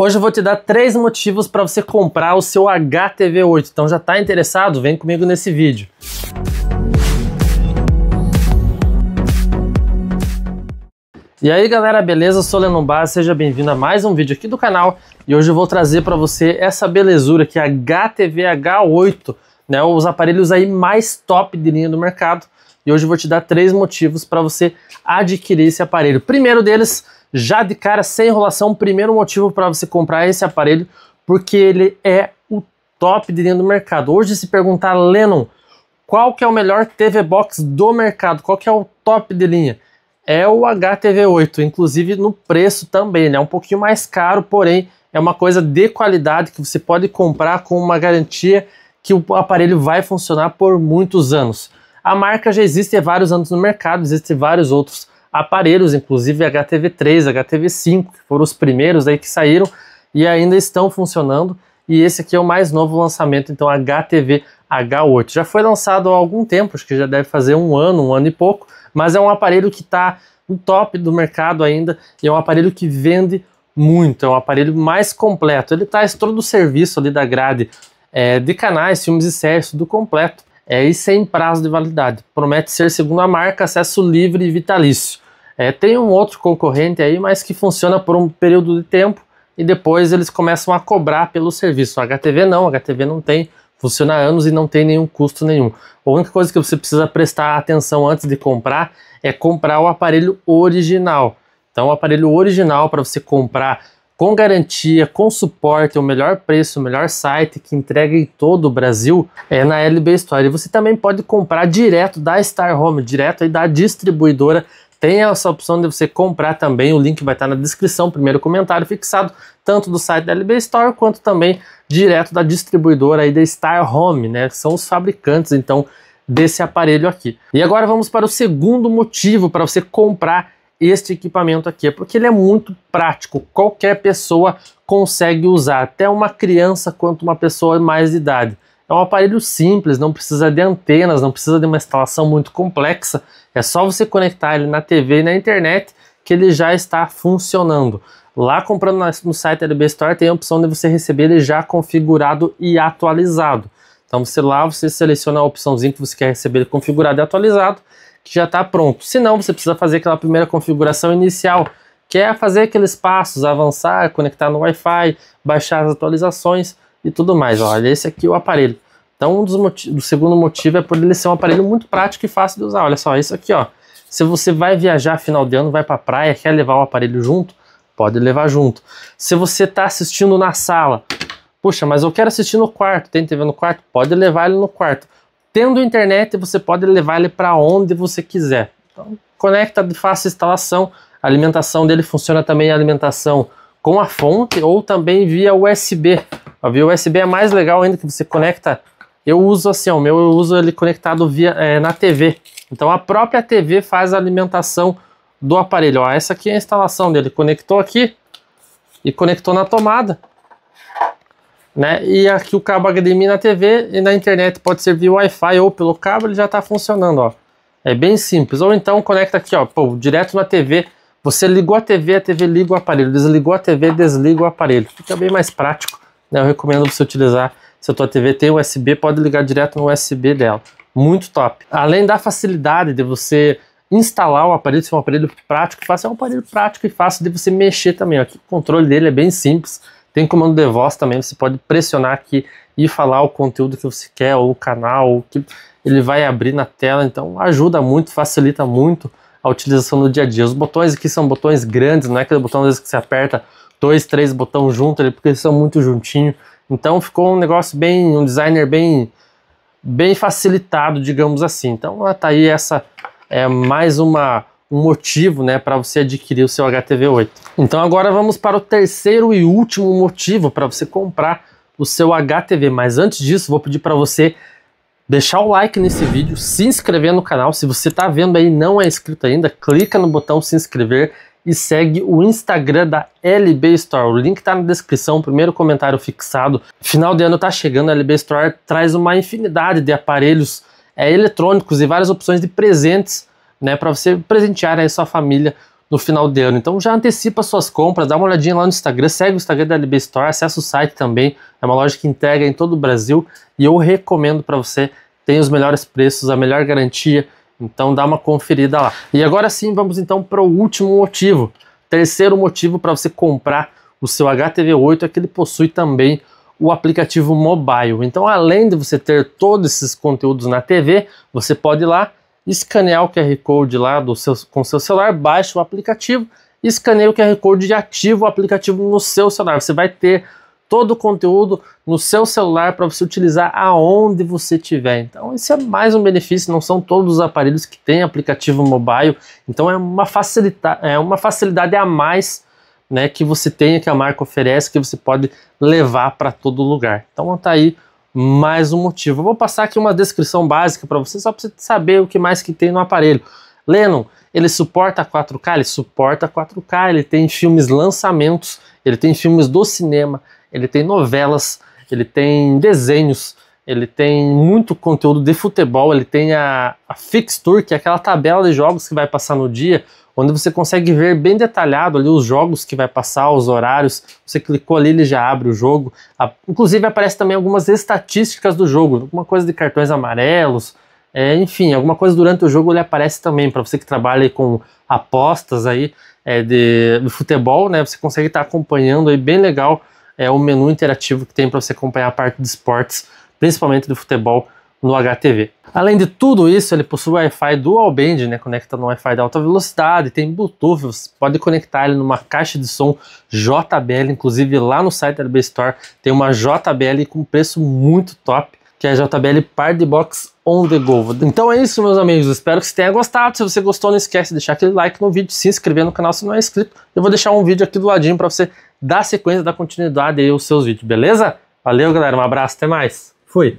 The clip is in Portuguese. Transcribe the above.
Hoje eu vou te dar três motivos para você comprar o seu HTV8. Então já está interessado? Vem comigo nesse vídeo. E aí galera, beleza? Eu sou Lennon Bar, seja bem-vindo a mais um vídeo aqui do canal e hoje eu vou trazer para você essa belezura que é a HTV H8, né? Os aparelhos aí mais top de linha do mercado e hoje eu vou te dar três motivos para você adquirir esse aparelho. Primeiro deles, já de cara, sem enrolação, primeiro motivo para você comprar esse aparelho, porque ele é o top de dentro do mercado. Hoje, se perguntar, Lennon, qual que é o melhor TV Box do mercado? Qual que é o top de linha? É o HTV8, inclusive no preço também, ele né? é um pouquinho mais caro, porém é uma coisa de qualidade que você pode comprar com uma garantia que o aparelho vai funcionar por muitos anos. A marca já existe há vários anos no mercado, existem vários outros aparelhos, inclusive HTV3, HTV5, que foram os primeiros aí que saíram e ainda estão funcionando. E esse aqui é o mais novo lançamento, então HTV H8. Já foi lançado há algum tempo, acho que já deve fazer um ano, um ano e pouco, mas é um aparelho que está no top do mercado ainda e é um aparelho que vende muito, é um aparelho mais completo. Ele traz tá, todo o serviço ali da grade é, de canais, filmes e séries, tudo completo é, e sem prazo de validade. Promete ser, segundo a marca, acesso livre e vitalício. É, tem um outro concorrente aí, mas que funciona por um período de tempo e depois eles começam a cobrar pelo serviço. O HTV não, o HTV não tem, funciona há anos e não tem nenhum custo nenhum. A única coisa que você precisa prestar atenção antes de comprar é comprar o aparelho original. Então, o aparelho original para você comprar com garantia, com suporte, o melhor preço, o melhor site que entrega em todo o Brasil é na LB Store. E você também pode comprar direto da Star Home, direto aí da distribuidora. Tem essa opção de você comprar também, o link vai estar na descrição, primeiro comentário fixado, tanto do site da LB Store quanto também direto da distribuidora aí da Star Home, né? São os fabricantes então desse aparelho aqui. E agora vamos para o segundo motivo para você comprar este equipamento aqui, é porque ele é muito prático, qualquer pessoa consegue usar, até uma criança quanto uma pessoa mais de idade. É um aparelho simples, não precisa de antenas, não precisa de uma instalação muito complexa, é só você conectar ele na TV e na internet que ele já está funcionando. Lá comprando no site da LB Store tem a opção de você receber ele já configurado e atualizado. Então você lá você seleciona a opçãozinha que você quer receber configurado e atualizado que já está pronto. Se não, você precisa fazer aquela primeira configuração inicial, que é fazer aqueles passos, avançar, conectar no Wi-Fi, baixar as atualizações e tudo mais. Olha, esse aqui é o aparelho. Então, um dos motivos, o segundo motivo é por ele ser um aparelho muito prático e fácil de usar. Olha só, isso aqui, ó. Se você vai viajar final de ano, vai para a praia, quer levar o aparelho junto, pode levar junto. Se você está assistindo na sala, puxa, mas eu quero assistir no quarto, tem TV no quarto, pode levar ele no quarto. Tendo internet, você pode levar ele para onde você quiser. Então, conecta de fácil instalação. A alimentação dele funciona também a alimentação com a fonte ou também via USB. A via USB é mais legal ainda que você conecta. Eu uso assim, o meu eu uso ele conectado via é, na TV. Então a própria TV faz a alimentação do aparelho. Ó, essa aqui é a instalação dele. Conectou aqui e conectou na tomada. Né? E aqui o cabo HDMI na TV e na internet pode ser via Wi-Fi ou pelo cabo, ele já está funcionando, ó. É bem simples. Ou então conecta aqui, ó, pô, direto na TV. Você ligou a TV, a TV liga o aparelho. Desligou a TV, desliga o aparelho. Fica bem mais prático, né? Eu recomendo você utilizar. Se a tua TV tem USB, pode ligar direto no USB dela. Muito top. Além da facilidade de você instalar o aparelho, se é um aparelho prático, fácil, é um aparelho prático e fácil de você mexer também. Aqui, o controle dele é bem simples tem comando de voz também, você pode pressionar aqui e falar o conteúdo que você quer, ou o canal, ou que ele vai abrir na tela, então ajuda muito, facilita muito a utilização no dia a dia. Os botões aqui são botões grandes, não é aquele botão às vezes que você aperta dois, três botões junto, porque eles são muito juntinho. Então ficou um negócio bem, um designer bem, bem facilitado, digamos assim. Então tá aí essa é mais uma um motivo né, para você adquirir o seu HTV8. Então agora vamos para o terceiro e último motivo para você comprar o seu HTV. Mas antes disso, vou pedir para você deixar o like nesse vídeo, se inscrever no canal. Se você está vendo aí e não é inscrito ainda, clica no botão se inscrever e segue o Instagram da LB Store. O link está na descrição, primeiro comentário fixado. Final de ano está chegando, a LB Store traz uma infinidade de aparelhos é, eletrônicos e várias opções de presentes né, para você presentear aí sua família no final de ano. Então já antecipa suas compras, dá uma olhadinha lá no Instagram, segue o Instagram da LB Store, acessa o site também. É uma loja que entrega em todo o Brasil e eu recomendo para você, tem os melhores preços, a melhor garantia. Então dá uma conferida lá. E agora sim, vamos então para o último motivo. Terceiro motivo para você comprar o seu HTV8 é que ele possui também o aplicativo mobile. Então, além de você ter todos esses conteúdos na TV, você pode ir lá escanear o QR Code lá do seu, com seu celular, baixa o aplicativo, escaneia o QR Code e ativa o aplicativo no seu celular. Você vai ter todo o conteúdo no seu celular para você utilizar aonde você tiver. Então, esse é mais um benefício, não são todos os aparelhos que têm aplicativo mobile, então é uma, facilita é uma facilidade a mais né, que você tem, que a marca oferece, que você pode levar para todo lugar. Então, está aí mais um motivo. Eu vou passar aqui uma descrição básica para você, só para você saber o que mais que tem no aparelho. Lennon, ele suporta 4K? Ele suporta 4K, ele tem filmes lançamentos, ele tem filmes do cinema, ele tem novelas, ele tem desenhos, ele tem muito conteúdo de futebol, ele tem a, a Fixture, que é aquela tabela de jogos que vai passar no dia, onde você consegue ver bem detalhado ali os jogos que vai passar, os horários. Você clicou ali, ele já abre o jogo. A, inclusive aparece também algumas estatísticas do jogo, alguma coisa de cartões amarelos, é, enfim, alguma coisa durante o jogo ele aparece também para você que trabalha com apostas aí é, de, de, futebol, né? Você consegue estar tá acompanhando aí bem legal é o menu interativo que tem para você acompanhar a parte de esportes, principalmente do futebol no HTV. Além de tudo isso, ele possui Wi-Fi dual band, né, conecta no Wi-Fi de alta velocidade, tem Bluetooth, você pode conectar ele numa caixa de som JBL, inclusive lá no site da LB Store tem uma JBL com preço muito top, que é a JBL Party Box On The Go. Então é isso, meus amigos, espero que você tenha gostado, se você gostou não esquece de deixar aquele like no vídeo, se inscrever no canal se não é inscrito, eu vou deixar um vídeo aqui do ladinho para você dar sequência, dar continuidade aí aos seus vídeos, beleza? Valeu galera, um abraço, até mais, fui!